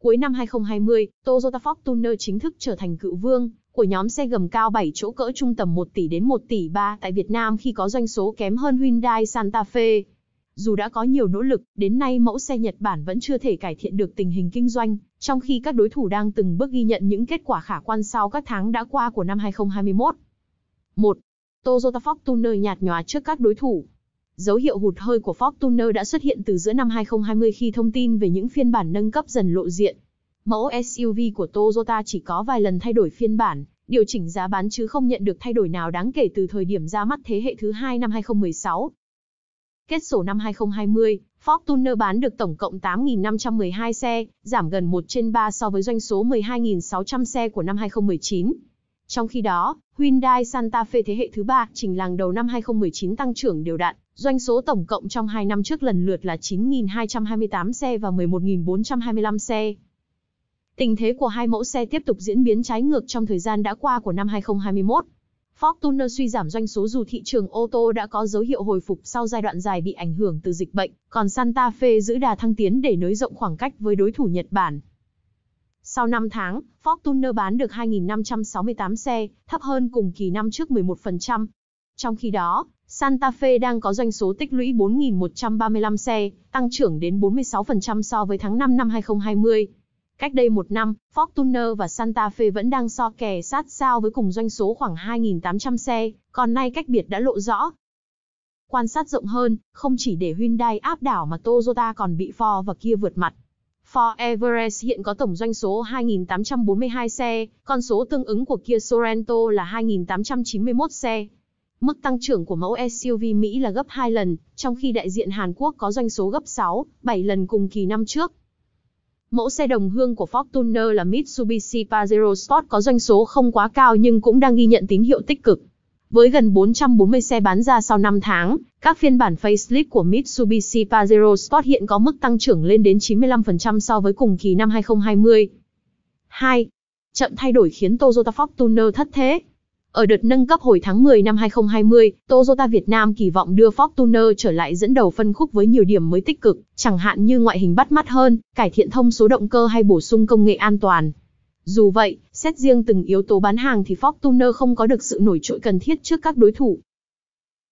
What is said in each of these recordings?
Cuối năm 2020, Toyota Fortuner chính thức trở thành cựu vương của nhóm xe gầm cao 7 chỗ cỡ trung tầm 1 tỷ đến 1 tỷ 3 tại Việt Nam khi có doanh số kém hơn Hyundai Santa Fe. Dù đã có nhiều nỗ lực, đến nay mẫu xe Nhật Bản vẫn chưa thể cải thiện được tình hình kinh doanh, trong khi các đối thủ đang từng bước ghi nhận những kết quả khả quan sau các tháng đã qua của năm 2021. 1. Toyota Fortuner nhạt nhòa trước các đối thủ. Dấu hiệu hụt hơi của Fortuner đã xuất hiện từ giữa năm 2020 khi thông tin về những phiên bản nâng cấp dần lộ diện. Mẫu SUV của Toyota chỉ có vài lần thay đổi phiên bản, điều chỉnh giá bán chứ không nhận được thay đổi nào đáng kể từ thời điểm ra mắt thế hệ thứ hai năm 2016. Kết sổ năm 2020, Fortuner bán được tổng cộng 8.512 xe, giảm gần 1 trên 3 so với doanh số 12.600 xe của năm 2019. Trong khi đó, Hyundai Santa Fe thế hệ thứ ba trình làng đầu năm 2019 tăng trưởng đều đặn, doanh số tổng cộng trong 2 năm trước lần lượt là 9.228 xe và 11.425 xe. Tình thế của hai mẫu xe tiếp tục diễn biến trái ngược trong thời gian đã qua của năm 2021. Fortuner suy giảm doanh số dù thị trường ô tô đã có dấu hiệu hồi phục sau giai đoạn dài bị ảnh hưởng từ dịch bệnh, còn Santa Fe giữ đà thăng tiến để nới rộng khoảng cách với đối thủ Nhật Bản. Sau 5 tháng, Fortuner bán được 2.568 xe, thấp hơn cùng kỳ năm trước 11%. Trong khi đó, Santa Fe đang có doanh số tích lũy 4.135 xe, tăng trưởng đến 46% so với tháng 5 năm 2020. Cách đây một năm, Fortuner và Santa Fe vẫn đang so kè sát sao với cùng doanh số khoảng 2.800 xe, còn nay cách biệt đã lộ rõ. Quan sát rộng hơn, không chỉ để Hyundai áp đảo mà Toyota còn bị Ford và kia vượt mặt. Ford Everest hiện có tổng doanh số 2.842 xe, con số tương ứng của Kia Sorento là 2.891 xe. Mức tăng trưởng của mẫu SUV Mỹ là gấp 2 lần, trong khi đại diện Hàn Quốc có doanh số gấp 6, 7 lần cùng kỳ năm trước. Mẫu xe đồng hương của Fortuner là Mitsubishi Pajero Sport có doanh số không quá cao nhưng cũng đang ghi nhận tín hiệu tích cực. Với gần 440 xe bán ra sau 5 tháng, các phiên bản facelift của Mitsubishi Pajero Sport hiện có mức tăng trưởng lên đến 95% so với cùng kỳ năm 2020. 2. Chậm thay đổi khiến Toyota Fortuner thất thế. Ở đợt nâng cấp hồi tháng 10 năm 2020, Toyota Việt Nam kỳ vọng đưa Fortuner trở lại dẫn đầu phân khúc với nhiều điểm mới tích cực, chẳng hạn như ngoại hình bắt mắt hơn, cải thiện thông số động cơ hay bổ sung công nghệ an toàn. Dù vậy, Xét riêng từng yếu tố bán hàng thì Fortuner không có được sự nổi trội cần thiết trước các đối thủ.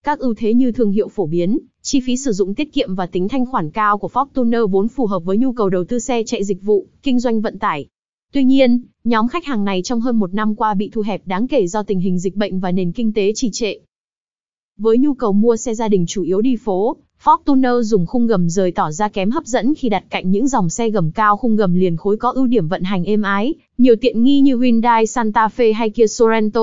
Các ưu thế như thương hiệu phổ biến, chi phí sử dụng tiết kiệm và tính thanh khoản cao của Fortuner vốn phù hợp với nhu cầu đầu tư xe chạy dịch vụ, kinh doanh vận tải. Tuy nhiên, nhóm khách hàng này trong hơn một năm qua bị thu hẹp đáng kể do tình hình dịch bệnh và nền kinh tế trì trệ. Với nhu cầu mua xe gia đình chủ yếu đi phố, Fortuner dùng khung gầm rời tỏ ra kém hấp dẫn khi đặt cạnh những dòng xe gầm cao khung gầm liền khối có ưu điểm vận hành êm ái, nhiều tiện nghi như Hyundai Santa Fe hay Kia Sorento.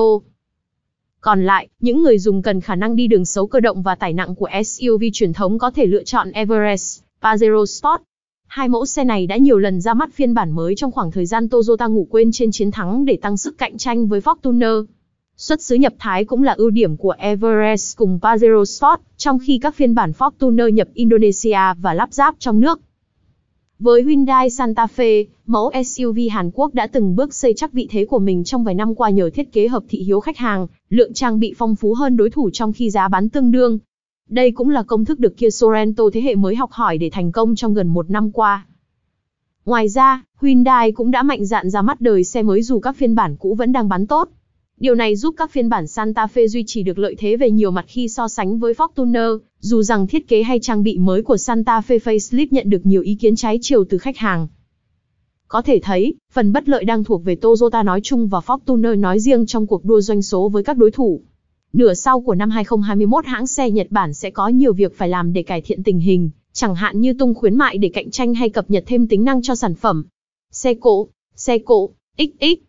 Còn lại, những người dùng cần khả năng đi đường xấu cơ động và tải nặng của SUV truyền thống có thể lựa chọn Everest, Pajero Sport. Hai mẫu xe này đã nhiều lần ra mắt phiên bản mới trong khoảng thời gian Toyota ngủ quên trên chiến thắng để tăng sức cạnh tranh với Fortuner. Xuất xứ nhập Thái cũng là ưu điểm của Everest cùng Pajero Sport, trong khi các phiên bản Fortuner nhập Indonesia và lắp ráp trong nước. Với Hyundai Santa Fe, mẫu SUV Hàn Quốc đã từng bước xây chắc vị thế của mình trong vài năm qua nhờ thiết kế hợp thị hiếu khách hàng, lượng trang bị phong phú hơn đối thủ trong khi giá bán tương đương. Đây cũng là công thức được Kia Sorento thế hệ mới học hỏi để thành công trong gần một năm qua. Ngoài ra, Hyundai cũng đã mạnh dạn ra mắt đời xe mới dù các phiên bản cũ vẫn đang bán tốt. Điều này giúp các phiên bản Santa Fe duy trì được lợi thế về nhiều mặt khi so sánh với Fortuner, dù rằng thiết kế hay trang bị mới của Santa Fe facelift nhận được nhiều ý kiến trái chiều từ khách hàng. Có thể thấy, phần bất lợi đang thuộc về Toyota nói chung và Fortuner nói riêng trong cuộc đua doanh số với các đối thủ. Nửa sau của năm 2021 hãng xe Nhật Bản sẽ có nhiều việc phải làm để cải thiện tình hình, chẳng hạn như tung khuyến mại để cạnh tranh hay cập nhật thêm tính năng cho sản phẩm. Xe cộ, xe cộ, XX.